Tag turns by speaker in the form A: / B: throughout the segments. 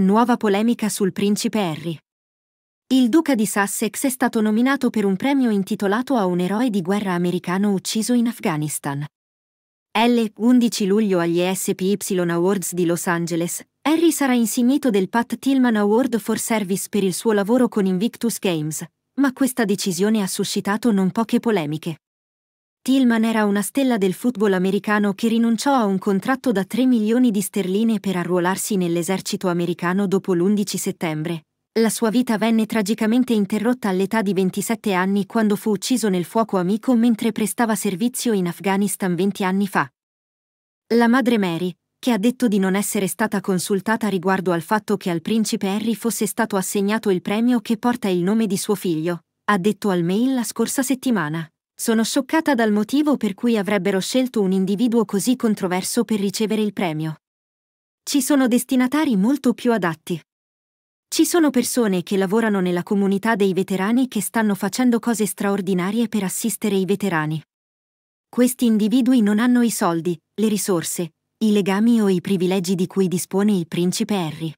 A: Nuova polemica sul principe Harry. Il duca di Sussex è stato nominato per un premio intitolato a un eroe di guerra americano ucciso in Afghanistan. L. 11 luglio agli SPY Awards di Los Angeles, Harry sarà insignito del Pat Tillman Award for Service per il suo lavoro con Invictus Games, ma questa decisione ha suscitato non poche polemiche. Tillman era una stella del football americano che rinunciò a un contratto da 3 milioni di sterline per arruolarsi nell'esercito americano dopo l'11 settembre. La sua vita venne tragicamente interrotta all'età di 27 anni quando fu ucciso nel fuoco amico mentre prestava servizio in Afghanistan 20 anni fa. La madre Mary, che ha detto di non essere stata consultata riguardo al fatto che al principe Harry fosse stato assegnato il premio che porta il nome di suo figlio, ha detto al mail la scorsa settimana. Sono scioccata dal motivo per cui avrebbero scelto un individuo così controverso per ricevere il premio. Ci sono destinatari molto più adatti. Ci sono persone che lavorano nella comunità dei veterani che stanno facendo cose straordinarie per assistere i veterani. Questi individui non hanno i soldi, le risorse, i legami o i privilegi di cui dispone il principe Harry.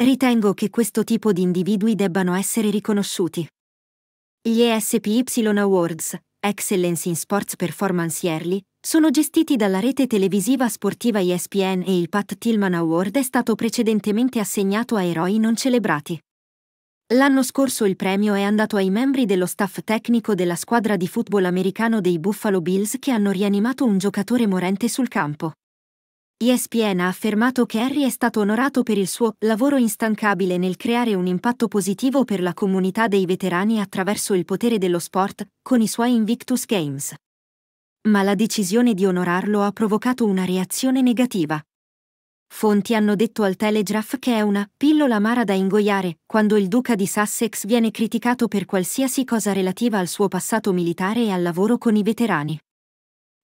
A: Ritengo che questo tipo di individui debbano essere riconosciuti. Gli ESPY Awards, Excellence in Sports Performance Yearly, sono gestiti dalla rete televisiva sportiva ESPN e il Pat Tillman Award è stato precedentemente assegnato a eroi non celebrati. L'anno scorso il premio è andato ai membri dello staff tecnico della squadra di football americano dei Buffalo Bills che hanno rianimato un giocatore morente sul campo. ESPN ha affermato che Harry è stato onorato per il suo lavoro instancabile nel creare un impatto positivo per la comunità dei veterani attraverso il potere dello sport, con i suoi Invictus Games. Ma la decisione di onorarlo ha provocato una reazione negativa. Fonti hanno detto al Telegraph che è una pillola amara da ingoiare quando il duca di Sussex viene criticato per qualsiasi cosa relativa al suo passato militare e al lavoro con i veterani.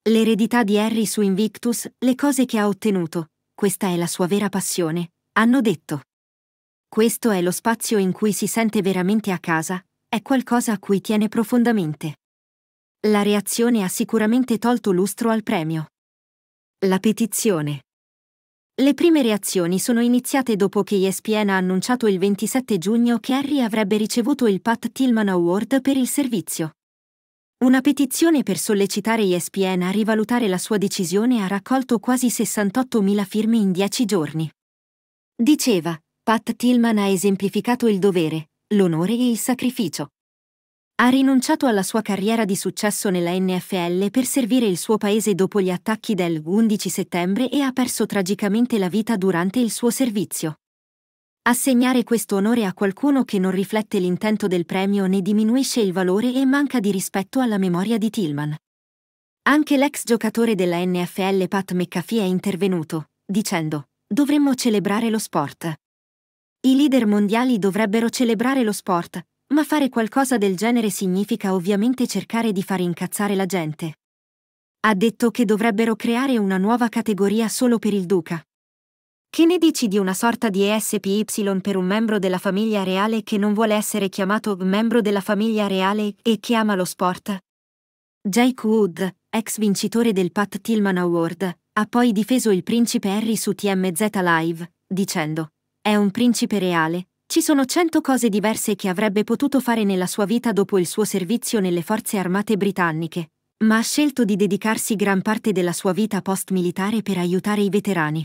A: L'eredità di Harry su Invictus, le cose che ha ottenuto, questa è la sua vera passione, hanno detto. Questo è lo spazio in cui si sente veramente a casa, è qualcosa a cui tiene profondamente. La reazione ha sicuramente tolto lustro al premio. La petizione. Le prime reazioni sono iniziate dopo che ESPN ha annunciato il 27 giugno che Harry avrebbe ricevuto il Pat Tillman Award per il servizio. Una petizione per sollecitare ESPN a rivalutare la sua decisione ha raccolto quasi 68.000 firme in dieci giorni. Diceva, Pat Tillman ha esemplificato il dovere, l'onore e il sacrificio. Ha rinunciato alla sua carriera di successo nella NFL per servire il suo paese dopo gli attacchi del 11 settembre e ha perso tragicamente la vita durante il suo servizio. Assegnare questo onore a qualcuno che non riflette l'intento del premio ne diminuisce il valore e manca di rispetto alla memoria di Tillman. Anche l'ex giocatore della NFL Pat McAfee è intervenuto, dicendo, dovremmo celebrare lo sport. I leader mondiali dovrebbero celebrare lo sport, ma fare qualcosa del genere significa ovviamente cercare di far incazzare la gente. Ha detto che dovrebbero creare una nuova categoria solo per il duca, che ne dici di una sorta di ESPY per un membro della famiglia reale che non vuole essere chiamato membro della famiglia reale e che ama lo sport? Jake Wood, ex vincitore del Pat Tillman Award, ha poi difeso il principe Harry su TMZ Live, dicendo «È un principe reale, ci sono cento cose diverse che avrebbe potuto fare nella sua vita dopo il suo servizio nelle forze armate britanniche, ma ha scelto di dedicarsi gran parte della sua vita post-militare per aiutare i veterani».